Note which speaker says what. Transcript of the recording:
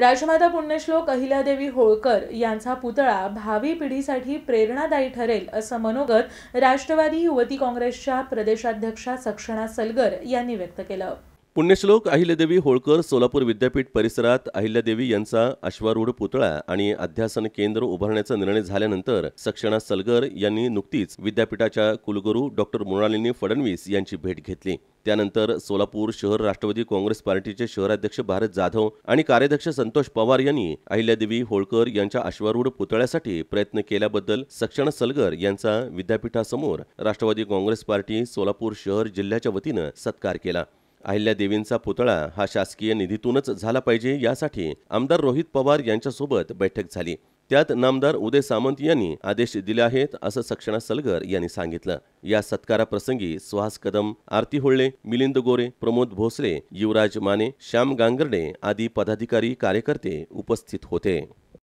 Speaker 1: राजमाता पुण्यश्लोक अहिल्यादेवी होळकर यांचा पुतळा भावी पिढीसाठी प्रेरणादायी ठरेल असं मनोगत राष्ट्रवादी युवती काँग्रेसच्या प्रदेशाध्यक्षा सक्षणा सलगर यांनी व्यक्त केलं
Speaker 2: पुण्यश्लोक अहिल्यादेवी होळकर सोलापूर विद्यापीठ परिसरात अहिल्यादेवी यांचा अश्वारूढ पुतळा आणि अध्यासन केंद्र उभारण्याचा निर्णय झाल्यानंतर सक्षणा सलगर यांनी नुकतीच विद्यापीठाच्या कुलगुरू डॉक्टर मृणालिनी फडणवीस यांची भेट घेतली त्यानंतर सोलापूर शहर राष्ट्रवादी काँग्रेस पार्टीचे शहराध्यक्ष भारत जाधव आणि कार्याध्यक्ष संतोष पवार यांनी अहिल्यादेवी होळकर यांच्या अश्वारूढ पुतळ्यासाठी प्रयत्न केल्याबद्दल सक्षणा सलगर यांचा विद्यापीठासमोर राष्ट्रवादी काँग्रेस पार्टी सोलापूर शहर जिल्ह्याच्या वतीनं सत्कार केला देवींचा पुतळा हा शासकीय निधीतूनच झाला पाहिजे यासाठी आमदार रोहित पवार यांच्यासोबत बैठक झाली त्यात नामदार उदय सामंत यांनी आदेश दिले आहेत असं सक्षणा सलगर यांनी सांगितलं या सत्काराप्रसंगी सुहास कदम आरती होळले मिलिंद गोरे प्रमोद भोसले युवराज माने श्याम गांगर्डे आदी पदाधिकारी कार्यकर्ते उपस्थित होते